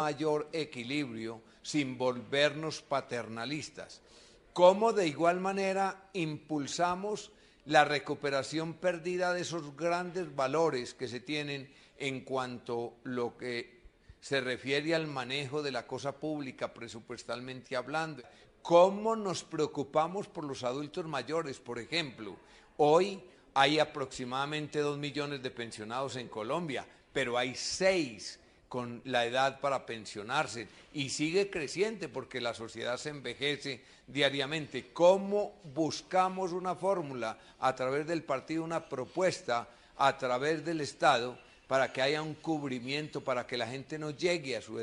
mayor equilibrio sin volvernos paternalistas. ¿Cómo de igual manera impulsamos la recuperación perdida de esos grandes valores que se tienen en cuanto lo que se refiere al manejo de la cosa pública presupuestalmente hablando? ¿Cómo nos preocupamos por los adultos mayores, por ejemplo? Hoy hay aproximadamente dos millones de pensionados en Colombia, pero hay seis con la edad para pensionarse y sigue creciente porque la sociedad se envejece diariamente. ¿Cómo buscamos una fórmula a través del partido, una propuesta a través del Estado para que haya un cubrimiento, para que la gente no llegue a su